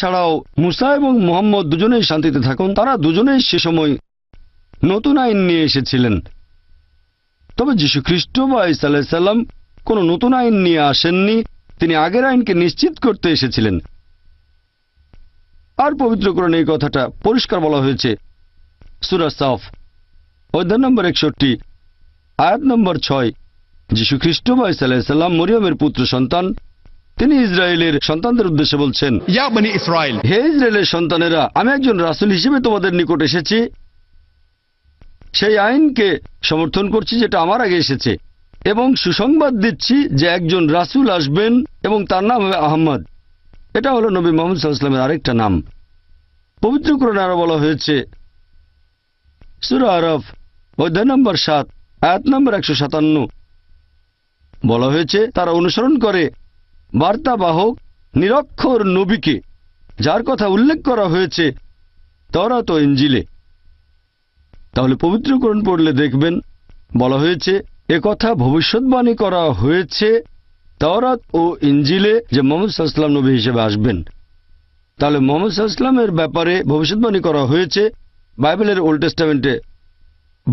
ছাড়াও মুসা এবং মোহাম্মদ দুজনেই শান্তিতে থাকুন তারা দুজনেই সে সময় নতুন আইন নিয়ে এসেছিলেন তবে খ্রিস্ট বা ইসাল্লাম কোনো নতুন আইন নিয়ে আসেননি তিনি আগের আইনকে নিশ্চিত করতে এসেছিলেন আর পবিত্রকরণ এই কথাটা পরিষ্কার বলা হয়েছে সুরা সাফ অধ্যায় নম্বর একষট্টি আয়াত নম্বর ছয় যীশুখ্রিস্ট বা ইসাল্লাম মরিয়মের পুত্র সন্তান তিনি ইসরায়েলের সন্তানদের উদ্দেশ্যে বলছেন ইয়া মানে ইসরায়েল হে ইসরায়েলের সন্তানেরা আমি একজন রাসুল হিসেবে তোমাদের নিকট এসেছি সেই আইনকে সমর্থন করছি যেটা আমার আগে এসেছে এবং সুসংবাদ দিচ্ছি যে একজন রাসুল আসবেন এবং তার নাম হবে আহম্মদ এটা হলো নবী মোহাম্মদ সাল্লামের আরেকটা নাম পবিত্র কোরআন আরো বলা হয়েছে সুরা আরফ অধ্যায় নম্বর সাত আয়াত নম্বর একশো সাতান্ন বলা হয়েছে তারা অনুসরণ করে বার্তাবাহক নিরক্ষর নবীকে যার কথা উল্লেখ করা হয়েছে তো ইঞ্জিলে তাহলে পবিত্রকরণ পড়লে দেখবেন বলা হয়েছে কথা ভবিষ্যৎবাণী করা হয়েছে তরাত ও ইঞ্জিলে যে মোহাম্মদ সাহসলাম নবী হিসেবে আসবেন তাহলে মোহাম্মদ সাহসলামের ব্যাপারে ভবিষ্যৎবাণী করা হয়েছে বাইবেলের ওল্ড টেস্টামেন্টে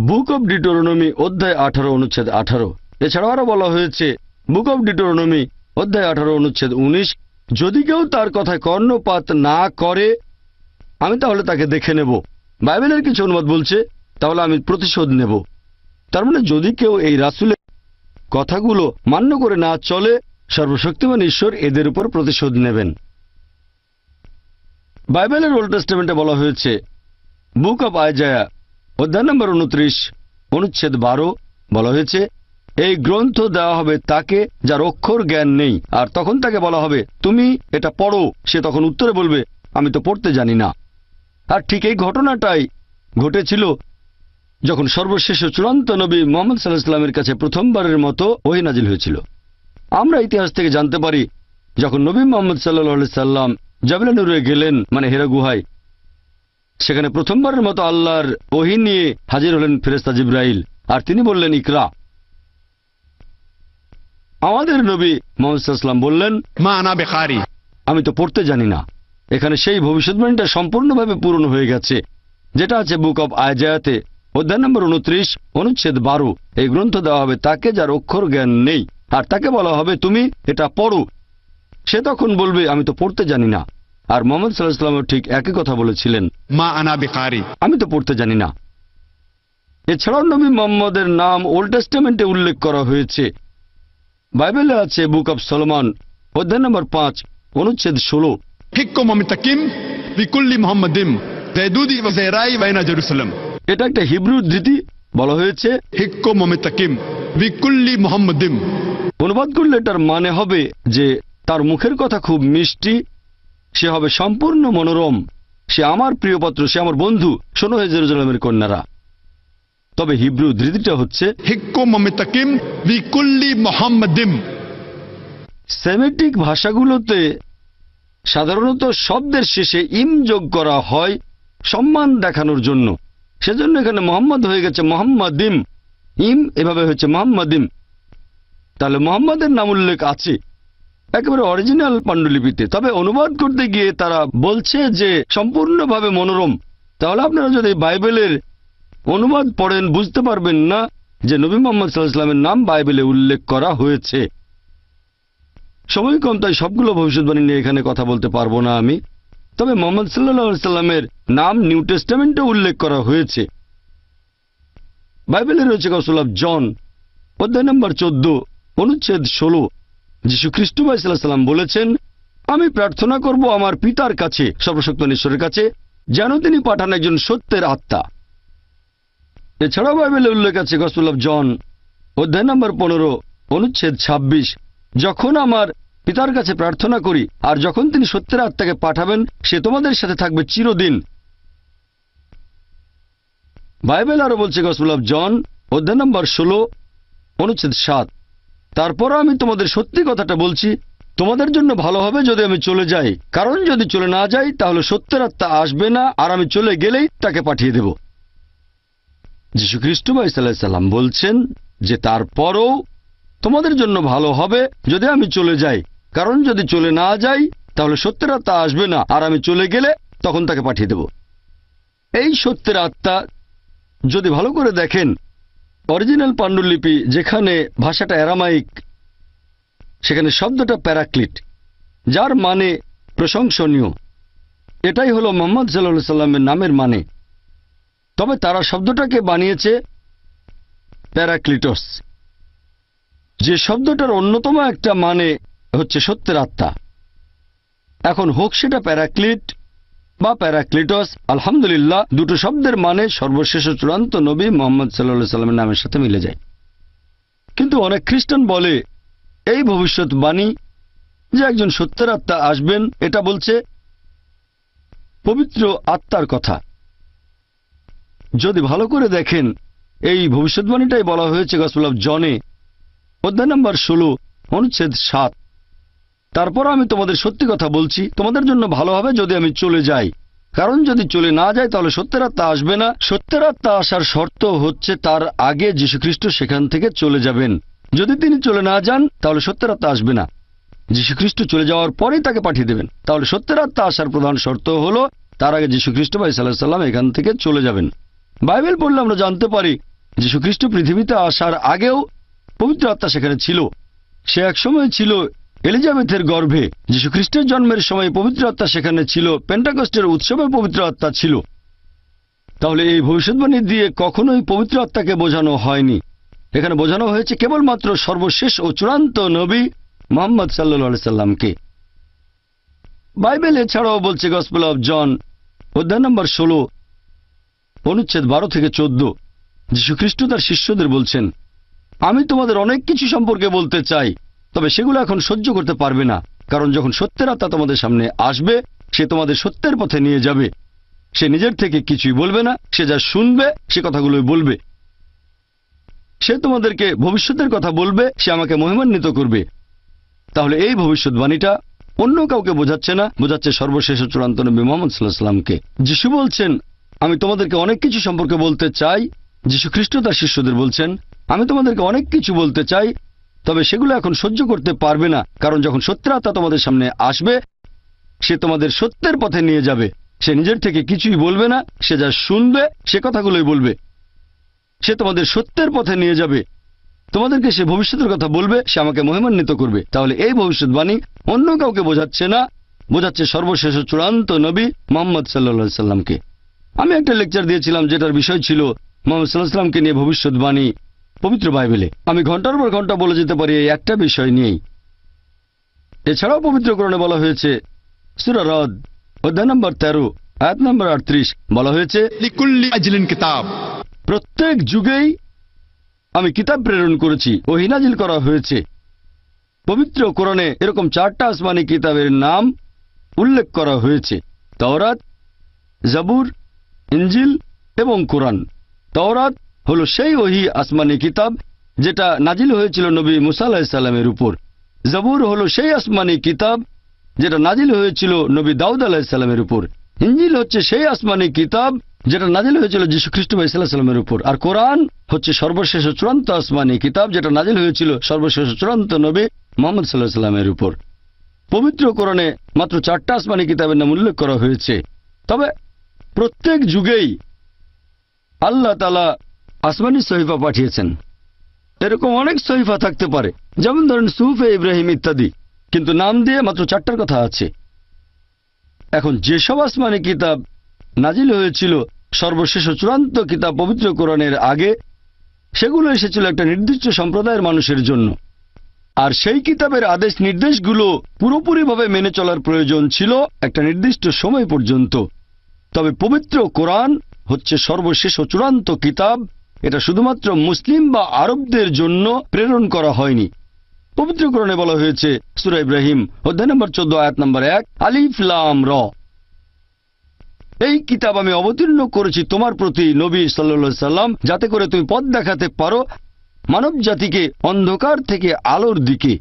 বুক অব ডিটোরোনমি অধ্যায় আঠারো অনুচ্ছেদ আঠারো এছাড়াও আরও বলা হয়েছে বুক অব ডিটোরোনমি অধ্যায় আঠারো অনুচ্ছেদ উনিশ যদি কেউ তার কথায় কর্ণপাত না করে আমি তাহলে তাকে দেখে নেব বাইবেলের কিছু অনুবাদ বলছে তাহলে আমি প্রতিশোধ নেব তার মানে যদি কেউ এই রাসুলের কথাগুলো মান্য করে না চলে সর্বশক্তিমান ঈশ্বর এদের উপর প্রতিশোধ নেবেন বাইবেলের ওল্ড টেস্টমেন্টে বলা হয়েছে বুক অব আয়জায়া অধ্যায় নম্বর উনত্রিশ অনুচ্ছেদ বারো বলা হয়েছে এই গ্রন্থ দেওয়া হবে তাকে যার অক্ষর জ্ঞান নেই আর তখন তাকে বলা হবে তুমি এটা পড়ো সে তখন উত্তরে বলবে আমি তো পড়তে জানি না আর ঠিক এই ঘটনাটাই ঘটেছিল যখন সর্বশেষ চূড়ান্ত নবী মোহাম্মদ সাল্লাহ ইসলামের কাছে প্রথমবারের মতো ওহিনাজিল হয়েছিল আমরা ইতিহাস থেকে জানতে পারি যখন নবী মোহাম্মদ সাল্লাহ সাল্লাম জাবিলানুরে গেলেন মানে হেরা গুহায় সেখানে প্রথমবারের মতো আল্লাহর ওহি নিয়ে হাজির হলেন ফেরেস্তা জিব্রাইল আর তিনি বললেন ইকরা আমাদের নবী মোহাম্মদ বললেন মা না বেকারি আমি তো পড়তে জানি না এখানে সেই ভবিষ্যৎবাণীটা সম্পূর্ণভাবে পূরণ হয়ে গেছে যেটা আছে বুক অব আয়জায়াতে অধ্যায় নম্বর উনত্রিশ অনুচ্ছেদ বারো এই গ্রন্থ দেওয়া হবে তাকে যার অক্ষর জ্ঞান নেই আর তাকে বলা হবে তুমি এটা পড়ো সে তখন বলবে আমি তো পড়তে জানি না আর মোহাম্মদ সাল্লাহামও ঠিক একই কথা বলেছিলেন মা আনা বেকারি আমি তো পড়তে জানি না এছাড়াও নবী মোহাম্মদের নাম ওল্ড টেস্টামেন্টে উল্লেখ করা হয়েছে বাইবেলে আছে বুক অব সলমান অধ্যায় নম্বর পাঁচ অনুচ্ছেদ ষোলো এটা একটা হিব্রু ধৃতি বলা হয়েছে অনুবাদ করলে এটার মানে হবে যে তার মুখের কথা খুব মিষ্টি সে হবে সম্পূর্ণ মনোরম সে আমার প্রিয়পত্র সে আমার বন্ধু শোনো হয়ে জেরুজালামের কন্যারা তবে হিব্রু ধৃতিটা হচ্ছে সেমেটিক ভাষাগুলোতে সাধারণত শব্দের শেষে ইম যোগ করা হয় সম্মান দেখানোর জন্য সেজন্য এখানে মোহাম্মদ হয়ে গেছে মোহাম্মদিম ইম এভাবে হয়েছে মোহাম্মদিম তাহলে মোহাম্মদের নাম উল্লেখ আছে একেবারে অরিজিনাল পাণ্ডুলিপিতে তবে অনুবাদ করতে গিয়ে তারা বলছে যে সম্পূর্ণভাবে মনোরম তাহলে আপনারা যদি বাইবেলের অনুবাদ পড়েন বুঝতে পারবেন না যে নবী মোহাম্মদ সাল্লাহামের নাম বাইবেলে উল্লেখ করা হয়েছে সময় কম তাই সবগুলো ভবিষ্যৎবাণী নিয়ে এখানে কথা বলতে পারবো না আমি তবে মোহাম্মদ সাল্লাহ সাল্লামের নাম নিউ টেস্টামেন্টে উল্লেখ করা হয়েছে বাইবেলে রয়েছে কসলাফ জন অধ্যায় নম্বর চোদ্দ অনুচ্ছেদ ষোলো যীশু খ্রিস্টবাই সাল্লাহ সাল্লাম বলেছেন আমি প্রার্থনা করব আমার পিতার কাছে সর্বশক্ত ঈশ্বরের কাছে যেন তিনি পাঠান একজন সত্যের আত্মা এছাড়াও বাইবেলে উল্লেখ আছে গসল অব জন অধ্যায় নম্বর পনেরো অনুচ্ছেদ ২৬ যখন আমার পিতার কাছে প্রার্থনা করি আর যখন তিনি সত্যের আত্মাকে পাঠাবেন সে তোমাদের সাথে থাকবে চিরদিন বাইবেল আরও বলছে গসল অব জন অধ্যায় নম্বর ষোলো অনুচ্ছেদ সাত তারপর আমি তোমাদের সত্যি কথাটা বলছি তোমাদের জন্য ভালো হবে যদি আমি চলে যাই কারণ যদি চলে না যাই তাহলে সত্যের আত্মা আসবে না আর আমি চলে গেলেই তাকে পাঠিয়ে দেবো যীশু ভাই সাল্লাহ সাল্লাম বলছেন যে তারপরও তোমাদের জন্য ভালো হবে যদি আমি চলে যাই কারণ যদি চলে না যাই তাহলে সত্যের আত্মা আসবে না আর আমি চলে গেলে তখন তাকে পাঠিয়ে দেব এই সত্যের আত্মা যদি ভালো করে দেখেন অরিজিনাল পাণ্ডুলিপি যেখানে ভাষাটা অ্যারামাইক সেখানে শব্দটা প্যারাক্লিট যার মানে প্রশংসনীয় এটাই হলো মোহাম্মদ সাল্লা সাল্লামের নামের মানে তবে তারা শব্দটাকে বানিয়েছে প্যারাক্লিটস যে শব্দটার অন্যতম একটা মানে হচ্ছে সত্যের আত্মা এখন হোক সেটা প্যারাক্লিট বা প্যারাক্লিটস আলহামদুলিল্লাহ দুটো শব্দের মানে সর্বশেষ চূড়ান্ত নবী মোহাম্মদ সাল্লা সাল্লামের নামের সাথে মিলে যায় কিন্তু অনেক খ্রিস্টান বলে এই ভবিষ্যৎ বাণী যে একজন সত্যের আত্মা আসবেন এটা বলছে পবিত্র আত্মার কথা যদি ভালো করে দেখেন এই ভবিষ্যৎবাণীটাই বলা হয়েছে গসপুল জনে অধ্যায় নম্বর ষোলো অনুচ্ছেদ সাত তারপর আমি তোমাদের সত্যি কথা বলছি তোমাদের জন্য ভালো হবে যদি আমি চলে যাই কারণ যদি চলে না যায় তাহলে সত্যের আত্মা আসবে না সত্যের আত্মা আসার শর্ত হচ্ছে তার আগে যীশুখ্রিস্ট সেখান থেকে চলে যাবেন যদি তিনি চলে না যান তাহলে সত্যের আত্মা আসবে না যীশুখ্রিস্ট চলে যাওয়ার পরেই তাকে পাঠিয়ে দেবেন তাহলে সত্যের আত্মা আসার প্রধান শর্ত হলো তার আগে যীশুখ্রিস্ট ভাই সাল্লাহ সাল্লাম এখান থেকে চলে যাবেন বাইবেল পড়লে আমরা জানতে পারি যে সুখ্রিস্ট পৃথিবীতে আসার আগেও পবিত্র আত্মা সেখানে ছিল সে একসময় ছিল এলিজাবেথের গর্ভে খ্রিস্টের জন্মের সময় পবিত্র আত্মা সেখানে ছিল পেন্টাকস্টের উৎসবে পবিত্র আত্মা ছিল তাহলে এই ভবিষ্যৎবাণী দিয়ে কখনোই পবিত্র আত্মাকে বোঝানো হয়নি এখানে বোঝানো হয়েছে কেবলমাত্র সর্বশেষ ও চূড়ান্ত নবী মোহাম্মদ সাল্লা সাল্লামকে বাইবেল এছাড়াও বলছে গসপেল অফ জন অধ্যায় নম্বর ষোলো অনুচ্ছেদ বারো থেকে চোদ্দ যীশুখ্রিস্ট তার শিষ্যদের বলছেন আমি তোমাদের অনেক কিছু সম্পর্কে বলতে চাই তবে সেগুলো এখন সহ্য করতে পারবে না কারণ যখন সত্যের আত্মা তোমাদের সামনে আসবে সে তোমাদের সত্যের পথে নিয়ে যাবে সে নিজের থেকে কিছুই বলবে না সে যা শুনবে সে কথাগুলোই বলবে সে তোমাদেরকে ভবিষ্যতের কথা বলবে সে আমাকে মহিমান্বিত করবে তাহলে এই ভবিষ্যৎবাণীটা অন্য কাউকে বোঝাচ্ছে না বোঝাচ্ছে সর্বশেষ চূড়ান্ত নবী মোহাম্মদ সাল্লাহ সাল্লামকে যিশু বলছেন আমি তোমাদেরকে অনেক কিছু সম্পর্কে বলতে চাই যীশু খ্রিস্ট তার শিষ্যদের বলছেন আমি তোমাদেরকে অনেক কিছু বলতে চাই তবে সেগুলো এখন সহ্য করতে পারবে না কারণ যখন সত্যের আত্মা তোমাদের সামনে আসবে সে তোমাদের সত্যের পথে নিয়ে যাবে সে নিজের থেকে কিছুই বলবে না সে যা শুনবে সে কথাগুলোই বলবে সে তোমাদের সত্যের পথে নিয়ে যাবে তোমাদেরকে সে ভবিষ্যতের কথা বলবে সে আমাকে মহিমান্বিত করবে তাহলে এই ভবিষ্যৎবাণী অন্য কাউকে বোঝাচ্ছে না বোঝাচ্ছে সর্বশেষ চূড়ান্ত নবী মোহাম্মদ সাল্লা সাল্লামকে আমি একটা লেকচার দিয়েছিলাম যেটার বিষয় ছিল মোহাম্মদ সাল্লাহামকে নিয়ে ভবিষ্যৎবাণী পবিত্র বাইবেলে আমি ঘন্টার পর ঘন্টা বলে যেতে পারি এই একটা বিষয় নিয়েই এছাড়াও পবিত্রকরণে বলা হয়েছে সুরা রদ অধ্যায় নম্বর তেরো আয়াত নম্বর আটত্রিশ বলা হয়েছে প্রত্যেক যুগেই আমি কিতাব প্রেরণ করেছি ও হিনাজিল করা হয়েছে পবিত্র কোরণে এরকম চারটা আসমানি কিতাবের নাম উল্লেখ করা হয়েছে তওরাত জাবুর ইঞ্জিল এবং কোরআন তওরাত হল সেই ওহি আসমানি কিতাব যেটা নাজিল হয়েছিল নবী মুসা আলাহিসাল্লামের উপর জবুর হল সেই আসমানি কিতাব যেটা নাজিল হয়েছিল নবী দাউদ আলাহিসাল্লামের উপর ইঞ্জিল হচ্ছে সেই আসমানি কিতাব যেটা নাজিল হয়েছিল যীশু খ্রিস্ট ভাই সাল্লাহামের উপর আর কোরআন হচ্ছে সর্বশেষ চূড়ান্ত আসমানি কিতাব যেটা নাজিল হয়েছিল সর্বশেষ চূড়ান্ত নবী মোহাম্মদ সাল্লাহ সাল্লামের উপর পবিত্র কোরণে মাত্র চারটা আসমানি কিতাবের নাম উল্লেখ করা হয়েছে তবে প্রত্যেক যুগেই আল্লাহ তালা আসমানি সহিফা পাঠিয়েছেন এরকম অনেক সহিফা থাকতে পারে যেমন ধরেন সুফে ইব্রাহিম ইত্যাদি কিন্তু নাম দিয়ে মাত্র চারটার কথা আছে এখন যেসব আসমানি কিতাব নাজিল হয়েছিল সর্বশেষ চূড়ান্ত কিতাব পবিত্র কোরআনের আগে সেগুলো এসেছিল একটা নির্দিষ্ট সম্প্রদায়ের মানুষের জন্য আর সেই কিতাবের আদেশ নির্দেশগুলো পুরোপুরিভাবে মেনে চলার প্রয়োজন ছিল একটা নির্দিষ্ট সময় পর্যন্ত তবে পবিত্র কোরআন হচ্ছে সর্বশেষ ও চূড়ান্ত কিতাব এটা শুধুমাত্র মুসলিম বা আরবদের জন্য প্রেরণ করা হয়নি পবিত্র কোরআনে বলা হয়েছে সুরা ইব্রাহিম অধ্যায় নম্বর চোদ্দ আয়াত নম্বর এক আলিফলাম র এই কিতাব আমি অবতীর্ণ করেছি তোমার প্রতি নবী সাল্লা সাল্লাম যাতে করে তুমি পথ দেখাতে পারো মানব জাতিকে অন্ধকার থেকে আলোর দিকে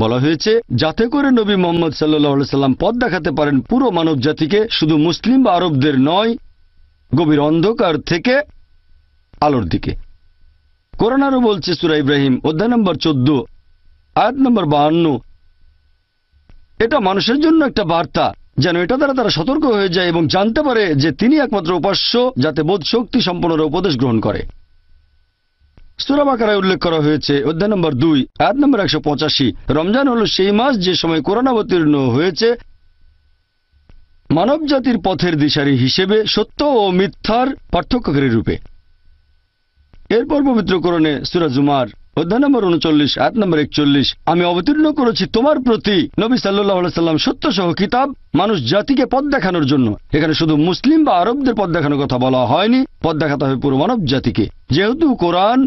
বলা হয়েছে যাতে করে নবী মোহাম্মদ সাল্লাহ সাল্লাম পথ দেখাতে পারেন পুরো মানব জাতিকে শুধু মুসলিম বা আরবদের নয় গভীর অন্ধকার থেকে আলোর দিকে কোরআন আরো বলছে সুরা ইব্রাহিম অধ্যায় নম্বর চোদ্দ আয়াত নম্বর বাহান্ন এটা মানুষের জন্য একটা বার্তা যেন এটা দ্বারা তারা সতর্ক হয়ে যায় এবং জানতে পারে যে তিনি একমাত্র উপাস্য যাতে বোধ শক্তি সম্পন্নরা উপদেশ গ্রহণ করে সুরাবাকারায় উল্লেখ করা হয়েছে অধ্যায় নম্বর দুই আয়াত নম্বর একশো পঁচাশি রমজান হল সেই মাস যে সময় করোনাবতীর্ণ হয়েছে মানব জাতির পথের দিশারি হিসেবে সত্য ও মিথ্যার পার্থক্যকারী রূপে এরপর পবিত্রকরণে সুরাজুমার অধ্যায় নম্বর উনচল্লিশ আট নম্বর একচল্লিশ আমি অবতীর্ণ করেছি তোমার প্রতি নবী সাল্লু সাল্লাম সত্য সহ কিতাব মানুষ জাতিকে পদ দেখানোর জন্য এখানে শুধু মুসলিম বা আরবদের পদ দেখানোর কথা বলা হয়নি পদ দেখাতে হবে পুরো মানব জাতিকে যেহেতু কোরআন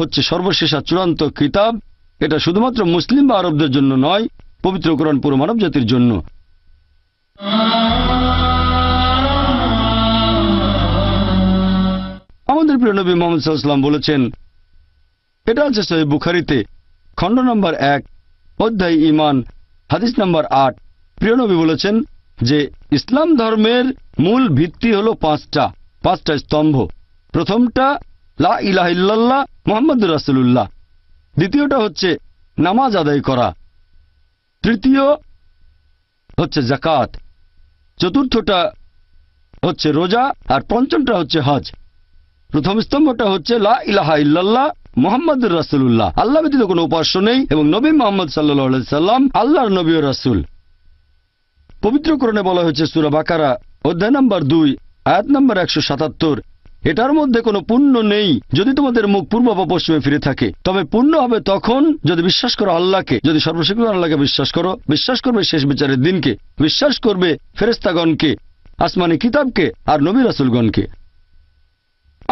হচ্ছে সর্বশেষ আর চূড়ান্ত কিতাব এটা শুধুমাত্র মুসলিম বা আরবদের জন্য নয় পবিত্র কোরআন পুরো মানব জাতির জন্য আমাদের প্রিয় নবী মোহাম্মদ সাল্লাম বলেছেন এটা আছে সহি বুখারিতে খণ্ড নম্বর এক অধ্যায় ইমান হাদিস নম্বর আট প্রিয় নবী বলেছেন যে ইসলাম ধর্মের মূল ভিত্তি হল পাঁচটা পাঁচটা স্তম্ভ প্রথমটা লা ইলাহ ইল্লাল্লাহ মোহাম্মদ রাসুল্লাহ দ্বিতীয়টা হচ্ছে নামাজ আদায় করা তৃতীয় হচ্ছে জাকাত চতুর্থটা হচ্ছে রোজা আর পঞ্চমটা হচ্ছে হজ প্রথম স্তম্ভটা হচ্ছে লা ইলাহা ইল্লাল্লাহ মোহাম্মদ রাসুল্লাহ আল্লাহ ব্যতীত কোনো উপাস্য নেই এবং নবী মোহাম্মদ সাল্লাহ সাল্লাম আল্লাহর নবী রাসুল পবিত্রকরণে বলা হয়েছে সুরা বাকারা অধ্যায় নম্বর দুই আয়াত নম্বর একশো সাতাত্তর এটার মধ্যে কোনো পুণ্য নেই যদি তোমাদের মুখ পূর্ব বা পশ্চিমে ফিরে থাকে তবে পুণ্য হবে তখন যদি বিশ্বাস করো আল্লাহকে যদি সর্বশীঘ্র আল্লাহকে বিশ্বাস করো বিশ্বাস করবে শেষ বিচারের দিনকে বিশ্বাস করবে ফেরেস্তাগণকে আসমানি কিতাবকে আর নবী রাসুলগণকে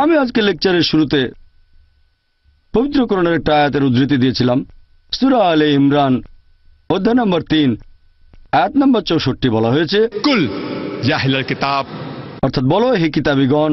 আমি আজকে লেকচারের শুরুতে পবিত্রকরণের একটা আয়াতের উদ্ধৃতি দিয়েছিলাম সুরা আলে ইমরান অধ্যায় নম্বর তিন আয়াত নম্বর চৌষট্টি বলা হয়েছে কুল অর্থাৎ বলো হে কিতাবিগণ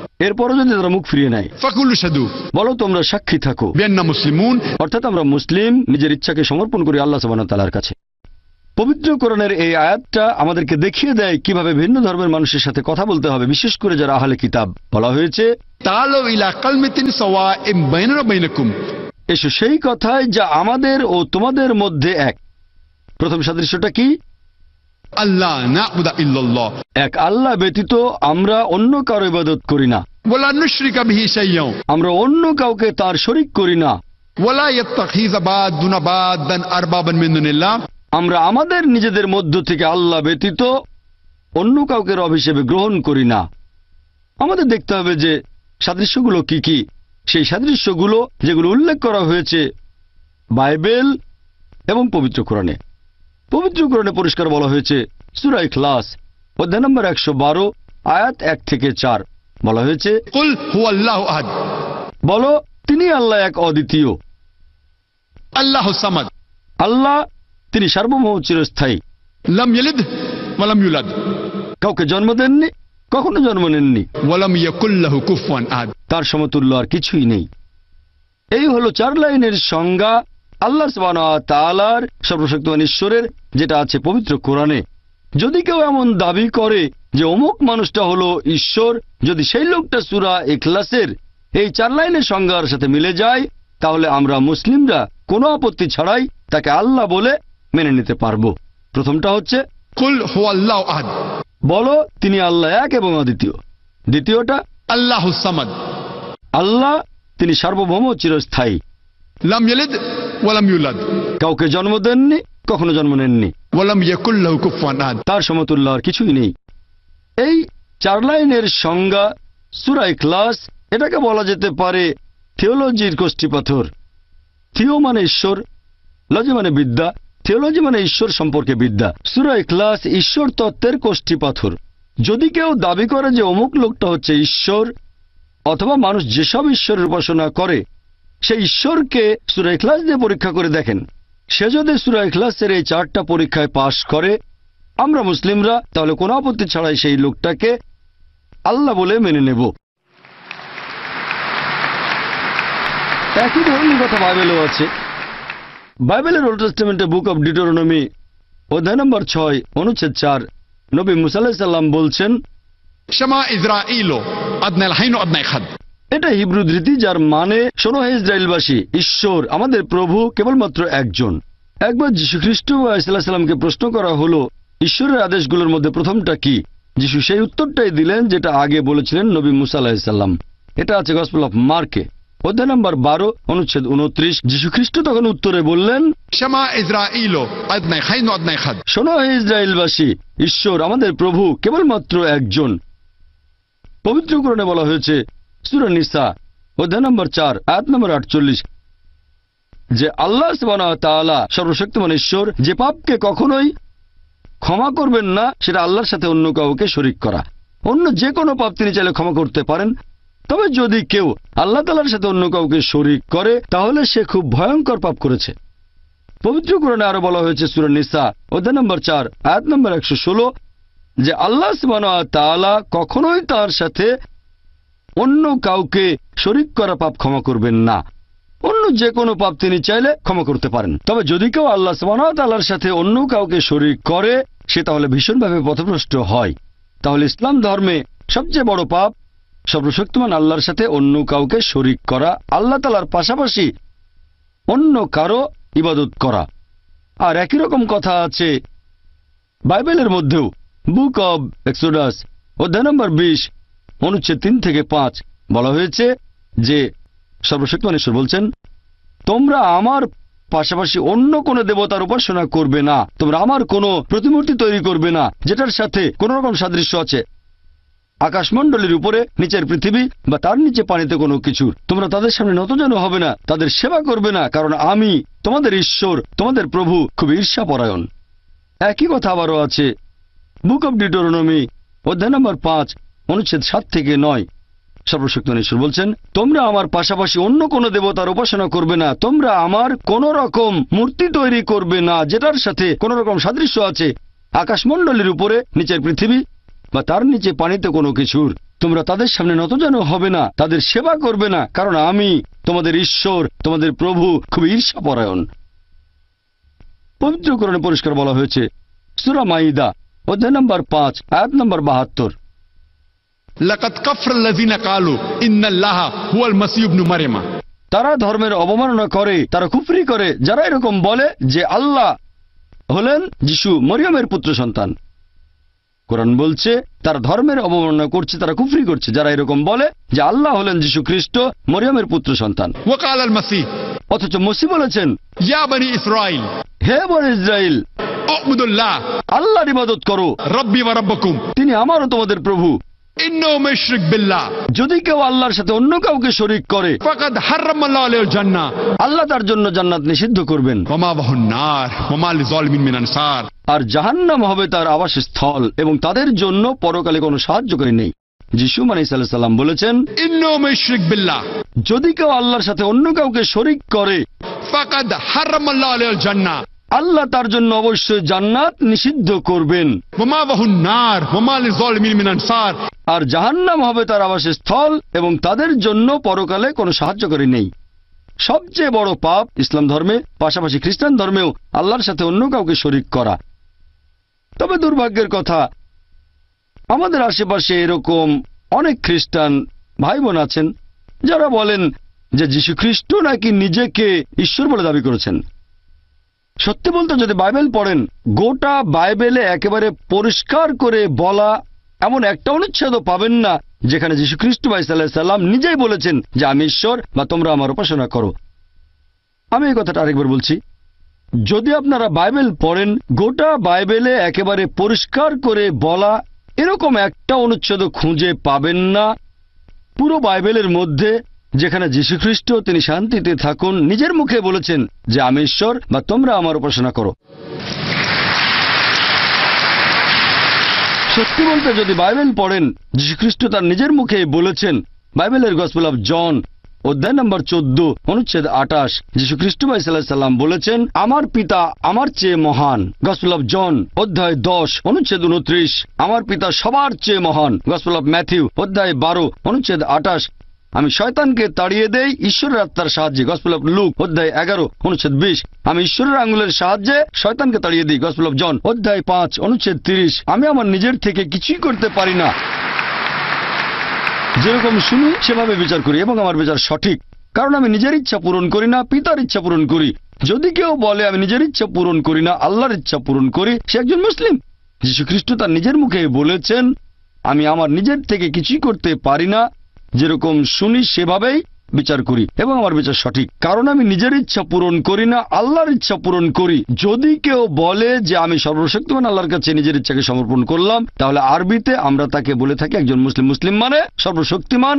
এরপরও যদি তারা মুখ ফিরিয়ে নেয় বলো তোমরা সাক্ষী থাকো মুসলিমুন অর্থাৎ আমরা মুসলিম নিজের ইচ্ছাকে সমর্পণ করি আল্লাহ সাবান তালার কাছে পবিত্রকরণের এই আয়াতটা আমাদেরকে দেখিয়ে দেয় কিভাবে ভিন্ন ধর্মের মানুষের সাথে কথা বলতে হবে বিশেষ করে যারা আহলে কিতাব বলা হয়েছে এসো সেই কথায় যা আমাদের ও তোমাদের মধ্যে এক প্রথম সাদৃশ্যটা কি আল্লাহ এক আল্লাহ ব্যতীত আমরা অন্য কারো ইবাদত করি না আমরা অন্য কাউকে তার শরিক করি না আমরা আমাদের নিজেদের মধ্য থেকে আল্লাহ ব্যতীত অন্য কাউকে রব হিসেবে গ্রহণ করি না আমাদের দেখতে হবে যে সাদৃশ্যগুলো কি কি সেই সাদৃশ্যগুলো যেগুলো উল্লেখ করা হয়েছে বাইবেল এবং পবিত্র কোরআনে পবিত্র কোরআনে পরিষ্কার বলা হয়েছে সুরাই ক্লাস অধ্যায় নম্বর একশো আয়াত এক থেকে চার বলা হয়েছে বলো তিনি আল্লাহ এক অদ্বিতীয় আল্লাহ আল্লাহ তিনি সার্বভৌম চিরস্থায়ী কাউকে জন্ম দেননি কখনো জন্ম নেননি তার সমতুল্য আর কিছুই নেই এই হলো চার লাইনের সংজ্ঞা আল্লাহ সুবহানাহু সর্বশক্তিমান ঈশ্বরের যেটা আছে পবিত্র কোরআনে যদি কেউ এমন দাবি করে যে অমুক মানুষটা হলো ঈশ্বর যদি সেই লোকটা সুরা এখলাসের এই চার লাইনের সংজ্ঞার সাথে মিলে যায় তাহলে আমরা মুসলিমরা কোনো আপত্তি ছাড়াই তাকে আল্লাহ বলে মেনে নিতে পারব প্রথমটা হচ্ছে বলো তিনি আল্লাহ এক এবং অদ্বিতীয় দ্বিতীয়টা আল্লাহ আল্লাহ তিনি সার্বভৌম চিরস্থায়ী কাউকে জন্ম দেননি কখনো জন্ম নেননি তার সমতুল্লাহ আর কিছুই নেই এই চার লাইনের সংজ্ঞা সুরাই ক্লাস এটাকে বলা যেতে পারে থিওলজির কোষ্ঠীপাথর থিও মানে ঈশ্বর লজি মানে বিদ্যা থিওলজি মানে ঈশ্বর সম্পর্কে বিদ্যা সুরাই ক্লাস ঈশ্বর তত্ত্বের কোষ্ঠীপাথর যদি কেউ দাবি করে যে অমুক লোকটা হচ্ছে ঈশ্বর অথবা মানুষ যেসব ঈশ্বরের উপাসনা করে সেই ঈশ্বরকে সুরাই ক্লাস দিয়ে পরীক্ষা করে দেখেন সে যদি সুরাই ক্লাসের এই চারটা পরীক্ষায় পাশ করে আমরা মুসলিমরা তাহলে কোনো আপত্তি ছাড়াই সেই লোকটাকে আল্লাহ বলে মেনে নেব একই ধরনের কথা বাইবেলও আছে বাইবেলের ওল্ড টেস্টমেন্টে বুক অব ডিটোরনমি অধ্যায় নম্বর ছয় অনুচ্ছেদ চার নবী মুসাল্লাহ সাল্লাম বলছেন এটা হিব্রু ধৃতি যার মানে শোনো ইসরায়েলবাসী ঈশ্বর আমাদের প্রভু কেবলমাত্র একজন একবার যীশুখ্রিস্ট সাল্লামকে প্রশ্ন করা হলো ঈশ্বরের আদেশগুলোর মধ্যে প্রথমটা কি যিশু সেই উত্তরটাই দিলেন যেটা আগে বলেছিলেন নবী মুসাল্লাহিসাল্লাম এটা আছে গসপল অফ মার্কে অধ্যায় নম্বর বারো অনুচ্ছেদ উনত্রিশ যিশু খ্রিস্ট তখন উত্তরে বললেন শোনো ইসরায়েলবাসী ঈশ্বর আমাদের প্রভু কেবলমাত্র একজন পবিত্রকরণে বলা হয়েছে সুরনিসা অধ্যায় নম্বর চার আয়াত নম্বর আটচল্লিশ যে আল্লাহ সর্বশক্তিমান ঈশ্বর যে পাপকে কখনোই ক্ষমা করবেন না সেটা আল্লাহর সাথে অন্য কাউকে শরিক করা অন্য যে কোনো পাপ তিনি চাইলে ক্ষমা করতে পারেন তবে যদি কেউ আল্লাহ তালার সাথে অন্য কাউকে শরিক করে তাহলে সে খুব ভয়ঙ্কর পাপ করেছে পবিত্র কোরণে আরো বলা হয়েছে সুরনিসা অধ্যায় নম্বর চার আয়াত নম্বর একশো ষোলো যে আল্লাহ তালা কখনোই তার সাথে অন্য কাউকে শরিক করা পাপ ক্ষমা করবেন না অন্য যে কোনো পাপ তিনি চাইলে ক্ষমা করতে পারেন তবে যদি কেউ আল্লাহ আল্লাহর সাথে অন্য কাউকে শরিক করে সে তাহলে ভীষণভাবে পথভ্রষ্ট হয় তাহলে ইসলাম ধর্মে সবচেয়ে বড় পাপ সর্বশক্তিমান আল্লাহর সাথে অন্য কাউকে শরিক করা আল্লাহ তালার পাশাপাশি অন্য কারো ইবাদত করা আর একই রকম কথা আছে বাইবেলের মধ্যেও বুক অব এক্সোডাস অধ্যায় নম্বর বিশ অনুচ্ছেদ তিন থেকে পাঁচ বলা হয়েছে যে সর্বশক্তিমান ঈশ্বর বলছেন তোমরা আমার পাশাপাশি অন্য কোন দেবতার উপাসনা করবে না তোমরা আমার কোন প্রতিমূর্তি তৈরি করবে না যেটার সাথে কোন রকম সাদৃশ্য আছে আকাশমণ্ডলীর উপরে নিচের পৃথিবী বা তার নিচে পানিতে কোনো কিছু তোমরা তাদের সামনে নতজানু হবে না তাদের সেবা করবে না কারণ আমি তোমাদের ঈশ্বর তোমাদের প্রভু খুব ঈর্ষাপরায়ণ একই কথা আবারও আছে বুক অব ডিটোরনমি অধ্যায় নম্বর পাঁচ অনুচ্ছেদ সাত থেকে নয় সর্বশক্তি বলছেন তোমরা আমার পাশাপাশি অন্য কোনো দেবতার উপাসনা করবে না তোমরা আমার কোন রকম মূর্তি তৈরি করবে না যেটার সাথে কোন রকম সাদৃশ্য আছে আকাশমণ্ডলীর উপরে নিচের পৃথিবী বা তার নিচে পানিতে কোনো কিছুর তোমরা তাদের সামনে নত যেন হবে না তাদের সেবা করবে না কারণ আমি তোমাদের ঈশ্বর তোমাদের প্রভু খুব ঈর্ষাপরায়ণ পবিত্রকরণে পরিষ্কার বলা হয়েছে সুরা মাইদা অধ্যায় নম্বর পাঁচ আয়াত নম্বর বাহাত্তর লাকাত কাফর লাযিনা কালু ইন্নাল্লাহা হুয়াল মাসীহ ইবনু মারইমা তারা ধর্মের অবমাননা করে তারা কুফরি করে যারা এরকম বলে যে আল্লাহ হলেন যিশু মরিয়মের পুত্র সন্তান কোরআন বলছে তার ধর্মের অবমাননা করছে তারা কুফরি করছে যারা এরকম বলে যে আল্লাহ হলেন যিশু খ্রিস্ট মরিয়মের পুত্র সন্তান অথচ মসি বলেছেন ইসরাইল হে বন ইসরাইল আল্লাহর ইবাদত করো রব্বি তিনি আমারও তোমাদের প্রভু যদি কেউ আল্লাহর সাথে অন্য কাউকে শরিক করে আল্লাহ তার জন্য জান্নাত নিষিদ্ধ করবেন আর জাহান্নাম হবে তার আবাস স্থল এবং তাদের জন্য পরকালে কোনো সাহায্যকারী নেই যিশু মানি সাল্লাম বলেছেন যদি কেউ আল্লাহর সাথে অন্য কাউকে শরিক করে ফাকাদ হারাম আল্লাহ জান্নাত আল্লাহ তার জন্য অবশ্যই জান্নাত নিষিদ্ধ করবেন আর জাহান্নাম হবে তার স্থল এবং তাদের জন্য পরকালে কোনো সাহায্যকারী নেই সবচেয়ে বড় পাপ ইসলাম ধর্মে পাশাপাশি খ্রিস্টান ধর্মেও আল্লাহর সাথে অন্য কাউকে শরিক করা তবে দুর্ভাগ্যের কথা আমাদের আশেপাশে এরকম অনেক খ্রিস্টান ভাই বোন আছেন যারা বলেন যে যীশু খ্রিস্ট নাকি নিজেকে ঈশ্বর বলে দাবি করেছেন সত্যি বলতে যদি বাইবেল পড়েন গোটা বাইবেলে একেবারে পরিষ্কার করে বলা এমন একটা অনুচ্ছেদও পাবেন না যেখানে যীশু খ্রিস্ট ভাই সাল্লাম নিজেই বলেছেন যে আমি ঈশ্বর বা তোমরা আমার উপাসনা করো আমি এই কথাটা আরেকবার বলছি যদি আপনারা বাইবেল পড়েন গোটা বাইবেলে একেবারে পরিষ্কার করে বলা এরকম একটা অনুচ্ছেদ খুঁজে পাবেন না পুরো বাইবেলের মধ্যে যেখানে যীশুখ্রিস্ট তিনি শান্তিতে থাকুন নিজের মুখে বলেছেন যে আমি ঈশ্বর বা তোমরা আমার উপাসনা করো সত্যি বলতে যদি বাইবেল পড়েন যীশুখ্রিস্ট তার নিজের মুখে বলেছেন বাইবেলের গসপেল অব জন অধ্যায় নম্বর চোদ্দ অনুচ্ছেদ আঠাশ যীশু খ্রিস্ট ভাই সাল্লাম বলেছেন আমার পিতা আমার চেয়ে মহান গসপেল অব জন অধ্যায় দশ অনুচ্ছেদ উনত্রিশ আমার পিতা সবার চেয়ে মহান গসপেল অব ম্যাথিউ অধ্যায় বারো অনুচ্ছেদ আঠাশ আমি শয়তানকে তাড়িয়ে দেই ঈশ্বরের আত্মার সাহায্যে গসপল অফ লুক অধ্যায় এগারো অনুচ্ছেদ বিশ আমি ঈশ্বরের আঙ্গুলের সাহায্যে শয়তানকে তাড়িয়ে দিই গসপল অফ জন অধ্যায় পাঁচ অনুচ্ছেদ তিরিশ আমি আমার নিজের থেকে কিছুই করতে পারি না যেরকম শুনি সেভাবে বিচার করি এবং আমার বিচার সঠিক কারণ আমি নিজের ইচ্ছা পূরণ করি না পিতার ইচ্ছা পূরণ করি যদি কেউ বলে আমি নিজের ইচ্ছা পূরণ করি না আল্লাহর ইচ্ছা পূরণ করি সে একজন মুসলিম যীশু খ্রিস্ট তার নিজের মুখে বলেছেন আমি আমার নিজের থেকে কিছুই করতে পারি না যেরকম শুনি সেভাবেই বিচার করি এবং আমার বিচার সঠিক কারণ আমি নিজের ইচ্ছা পূরণ করি না আল্লাহর ইচ্ছা পূরণ করি যদি কেউ বলে যে আমি সর্বশক্তিমান আল্লাহর কাছে নিজের ইচ্ছাকে সমর্পণ করলাম তাহলে আরবিতে আমরা তাকে বলে থাকি একজন মুসলিম মুসলিম মানে সর্বশক্তিমান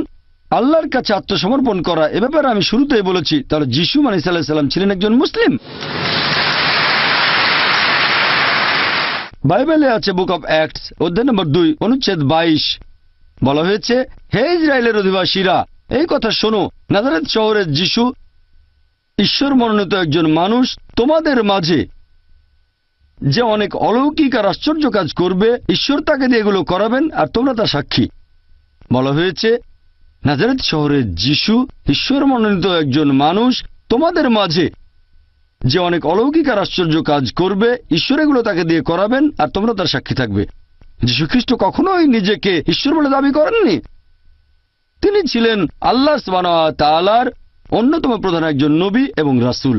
আল্লাহর কাছে আত্মসমর্পণ করা এ ব্যাপারে আমি শুরুতেই বলেছি তাহলে যিশু মানে ইসাল্লাহ সাল্লাম ছিলেন একজন মুসলিম বাইবেলে আছে বুক অব অ্যাক্টস অধ্যায় নম্বর দুই অনুচ্ছেদ বাইশ বলা হয়েছে হে ইসরায়েলের অধিবাসীরা এই কথা শোনো নাজারেদ শহরের যিশু ঈশ্বর মনোনীত একজন মানুষ তোমাদের মাঝে যে অনেক অলৌকিক আর আশ্চর্য কাজ করবে ঈশ্বর তাকে দিয়ে এগুলো করাবেন আর তোমরা তা সাক্ষী বলা হয়েছে নাজারেত শহরের যিশু ঈশ্বর মনোনীত একজন মানুষ তোমাদের মাঝে যে অনেক অলৌকিক আর আশ্চর্য কাজ করবে ঈশ্বর এগুলো তাকে দিয়ে করাবেন আর তোমরা তার সাক্ষী থাকবে যীশুখ্রিস্ট কখনোই নিজেকে ঈশ্বর বলে দাবি করেননি তিনি ছিলেন আল্লাহ তালার অন্যতম প্রধান একজন নবী এবং রাসুল